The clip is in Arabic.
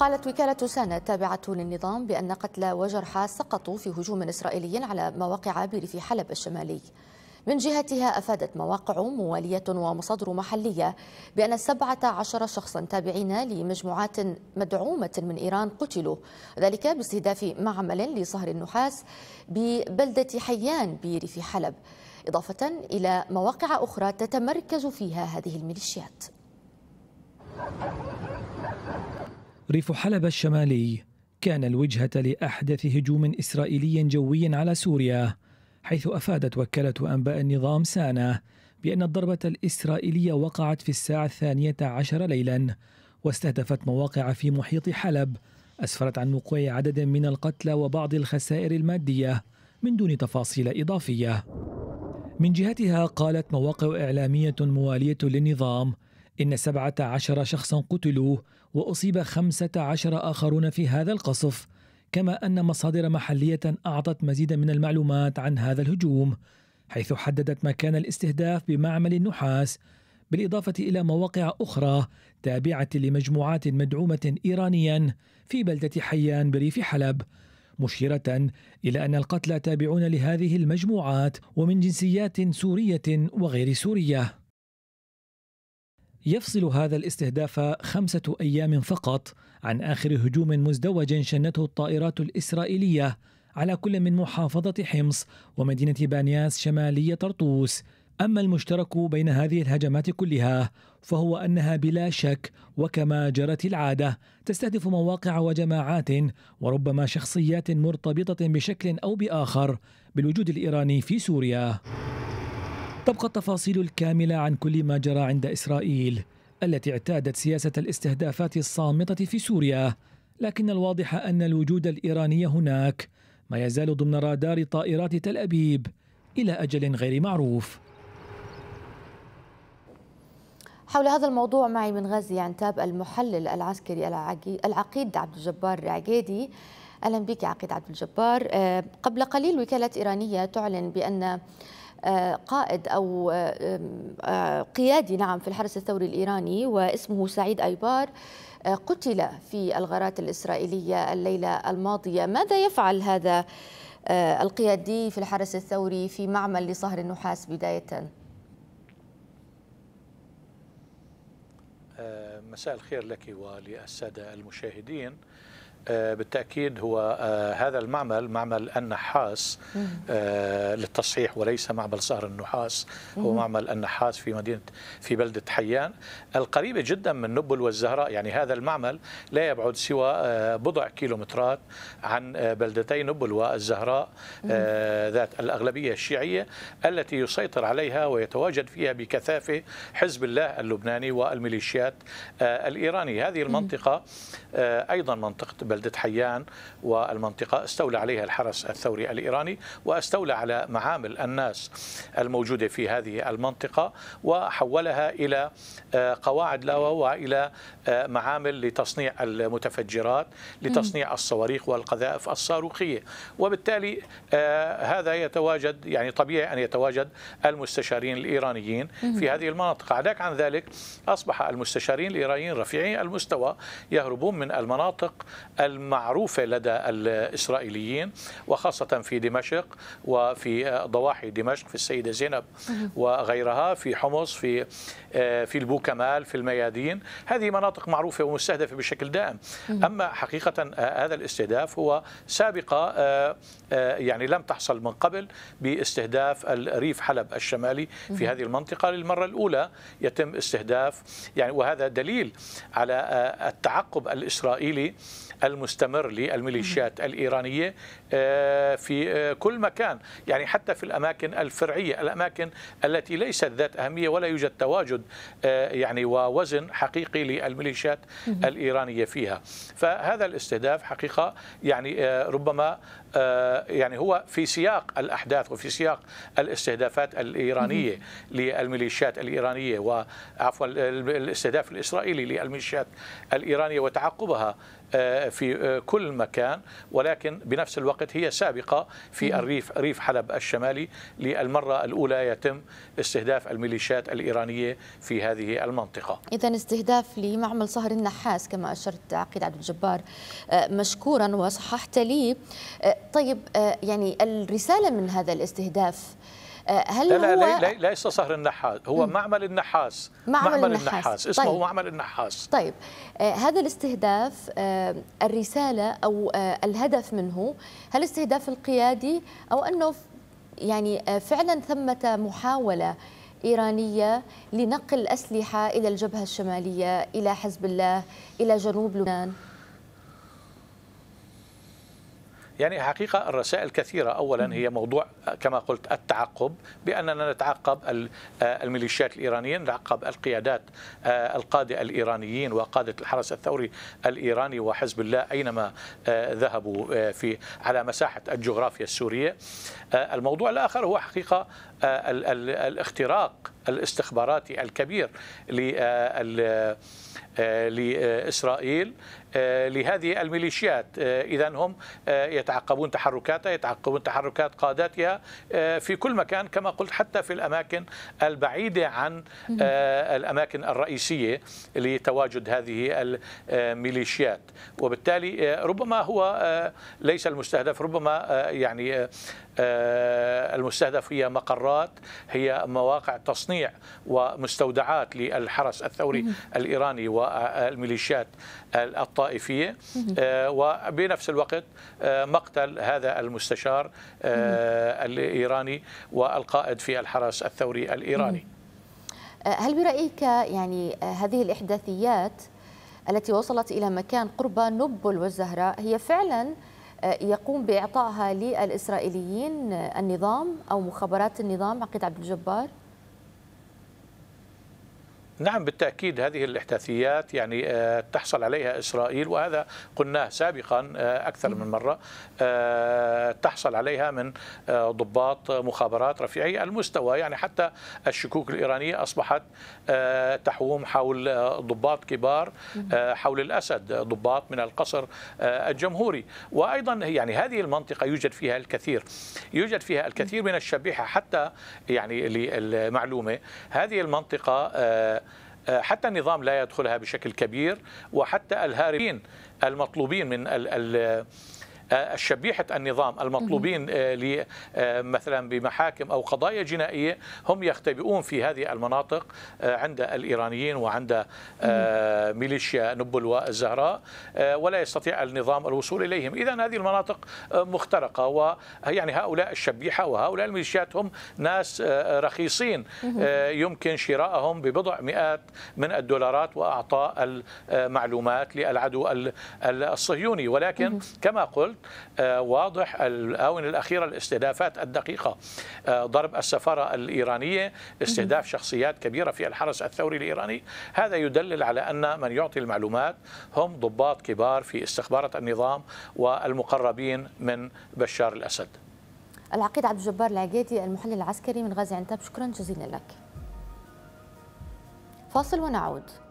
قالت وكالة سانا التابعة للنظام بأن قتلى وجرحى سقطوا في هجوم إسرائيلي على مواقع بريف حلب الشمالي من جهتها أفادت مواقع موالية ومصادر محلية بأن 17 شخصا تابعين لمجموعات مدعومة من إيران قتلوا ذلك باستهداف معمل لصهر النحاس ببلدة حيان بريف حلب إضافة إلى مواقع أخرى تتمركز فيها هذه الميليشيات ريف حلب الشمالي كان الوجهة لأحدث هجوم إسرائيلي جوي على سوريا حيث أفادت وكالة أنباء النظام سانا بأن الضربة الإسرائيلية وقعت في الساعة الثانية عشر ليلا واستهدفت مواقع في محيط حلب أسفرت عن وقوع عدد من القتلى وبعض الخسائر المادية من دون تفاصيل إضافية من جهتها قالت مواقع إعلامية موالية للنظام إن 17 شخصا قتلوا وأصيب 15 آخرون في هذا القصف كما أن مصادر محلية أعطت مزيدا من المعلومات عن هذا الهجوم حيث حددت مكان الاستهداف بمعمل النحاس بالإضافة إلى مواقع أخرى تابعة لمجموعات مدعومة إيرانيا في بلدة حيان بريف حلب مشيرة إلى أن القتلى تابعون لهذه المجموعات ومن جنسيات سورية وغير سورية يفصل هذا الاستهداف خمسة أيام فقط عن آخر هجوم مزدوج شنته الطائرات الإسرائيلية على كل من محافظة حمص ومدينة بانياس شمالية طرطوس أما المشترك بين هذه الهجمات كلها فهو أنها بلا شك وكما جرت العادة تستهدف مواقع وجماعات وربما شخصيات مرتبطة بشكل أو بآخر بالوجود الإيراني في سوريا تبقى التفاصيل الكاملة عن كل ما جرى عند إسرائيل التي اعتادت سياسة الاستهدافات الصامتة في سوريا لكن الواضح أن الوجود الإيراني هناك ما يزال ضمن رادار طائرات تل أبيب إلى أجل غير معروف حول هذا الموضوع معي من غازي عنتاب المحلل العسكري العقيد عبد الجبار العقيدي أهلا بك عقيد عبد الجبار آه، قبل قليل وكالة إيرانية تعلن بأن آه، قائد أو آه، آه، قيادي نعم في الحرس الثوري الإيراني واسمه سعيد أيبار قتل في الغارات الإسرائيلية الليلة الماضية ماذا يفعل هذا القيادي في الحرس الثوري في معمل لصهر النحاس بداية مساء الخير لك وللسادة المشاهدين آه، بالتأكيد هو آه، هذا المعمل معمل النحاس آه، للتصحيح وليس معمل صهر النحاس هو معمل النحاس في مدينة في بلدة حيان القريبة جدا من نبل والزهراء يعني هذا المعمل لا يبعد سوى بضع كيلومترات عن بلدتي نبل والزهراء ذات الأغلبية الشيعية التي يسيطر عليها ويتواجد فيها بكثافة حزب الله اللبناني والميليشيات الإيرانية هذه المنطقة أيضا منطقة بلدة حيان والمنطقة استولى عليها الحرس الثوري الإيراني واستولى على معامل الناس الموجودة في هذه المنطقة وحولها إلى آه، قواعد لاوا وإلى آه، معامل لتصنيع المتفجرات لتصنيع الصواريخ والقذائف الصاروخية وبالتالي آه، هذا يتواجد يعني طبيعي أن يتواجد المستشارين الإيرانيين في هذه المناطق عداك عن ذلك أصبح المستشارين الإيرانيين رفيعي المستوى يهربون من المناطق المعروفة لدى الإسرائيليين وخاصة في دمشق وفي آه، ضواحي دمشق في السيدة زينب وغيرها في حمص في آه، في البوكمال في الميادين هذه مناطق معروفة ومستهدفة بشكل دائم أما حقيقة آه، هذا الاستهداف هو سابقة يعني لم تحصل من قبل باستهداف الريف حلب الشمالي في هذه المنطقة للمرة الأولى يتم استهداف يعني وهذا دليل على التعقب الإسرائيلي المستمر للميليشيات الإيرانية آه، في آه، كل مكان يعني حتى في الأماكن الفرعية الأماكن التي ليست ذات أهمية ولا يوجد تواجد آه، يعني ووزن حقيقي للميليشيات الإيرانية فيها فهذا الاستهداف حقيقة يعني ربما يعني هو في سياق الأحداث وفي سياق الاستهدافات الإيرانية للميليشيات الإيرانية وعفوا الاستهداف الإسرائيلي للميليشيات الإيرانية وتعقبها آه، في آه، كل مكان ولكن بنفس الوقت هي سابقة في الريف ريف حلب الشمالي للمرة الأولى يتم استهداف الميليشيات الإيرانية في هذه المنطقة إذا استهداف لمعمل صهر النحاس كما أشرت عقيد عبد الجبار آه، مشكورا وصححت لي طيب يعني الرسالة من هذا الاستهداف آه، هل لا هو لا, لا ليس صهر النحاس هو معمل النحاس معمل, معمل النحاس, النحاس. طيب. اسمه معمل النحاس طيب آه، هذا الاستهداف آه، الرسالة أو الهدف منه هل استهداف القيادي أو أنه يعني فعلا ثمة محاولة إيرانية لنقل أسلحة إلى الجبهة الشمالية إلى حزب الله إلى جنوب لبنان يعني حقيقة الرسائل كثيرة أولا هي موضوع كما قلت التعقب بأننا نتعقب آه، الميليشيات الإيرانية نتعقب القيادات آه، القادة الإيرانيين وقادة الحرس الثوري الإيراني وحزب الله أينما آه، ذهبوا في على مساحة الجغرافيا السورية الموضوع الآخر هو حقيقة آه، الاختراق الاستخباراتي الكبير آه، آه، لإسرائيل لهذه الميليشيات إذا هم يتعقبون تحركاتها يتعقبون تحركات قاداتها في كل مكان كما قلت حتى في الأماكن البعيدة عن الأماكن الرئيسية لتواجد هذه الميليشيات وبالتالي ربما هو ليس المستهدف ربما يعني آه، المستهدف هي مقرات هي مواقع تصنيع ومستودعات للحرس الثوري الإيراني والميليشيات الطائفية آه، وبنفس الوقت آه، مقتل هذا المستشار الإيراني والقائد في الحرس الثوري الإيراني هل برأيك يعني هذه الإحداثيات التي وصلت إلى مكان قرب نبل والزهراء هي فعلاً آه، يقوم باعطائها للاسرائيليين آه، النظام او مخابرات النظام عقيد عبد الجبار؟ نعم بالتأكيد هذه الإحداثيات يعني آه، تحصل عليها إسرائيل وهذا قلناه سابقا آه، أكثر من مرة آه، تحصل عليها من ضباط مخابرات رفيعي المستوى يعني حتى الشكوك الإيرانية أصبحت تحوم حول ضباط كبار حول الأسد ضباط من القصر الجمهوري وأيضا يعني هذه المنطقة يوجد فيها الكثير يوجد فيها الكثير من الشبيحة حتى يعني للمعلومة هذه المنطقة آه، حتى النظام لا يدخلها بشكل كبير وحتى الهاربين المطلوبين من الـ الشبيحة آه، النظام المطلوبين آه، آه، مثلا بمحاكم أو قضايا جنائية هم يختبئون في هذه المناطق عند الإيرانيين وعند ميليشيا نبل والزهراء ولا يستطيع النظام الوصول إليهم إذا هذه المناطق مخترقة ويعني هؤلاء الشبيحة وهؤلاء الميليشيات هم ناس رخيصين يمكن شراءهم ببضع مئات من الدولارات وأعطاء المعلومات للعدو الصهيوني ولكن كما قلت قلت آه، واضح الآونة الأخيرة الاستهدافات الدقيقة آه، ضرب السفارة الإيرانية استهداف شخصيات كبيرة في الحرس الثوري الإيراني هذا يدلل على أن من يعطي المعلومات هم ضباط كبار في استخبارات النظام والمقربين من بشار الأسد العقيد عبد الجبار العقيدي المحلل العسكري من غازي عنتاب شكرا جزيلا لك فاصل ونعود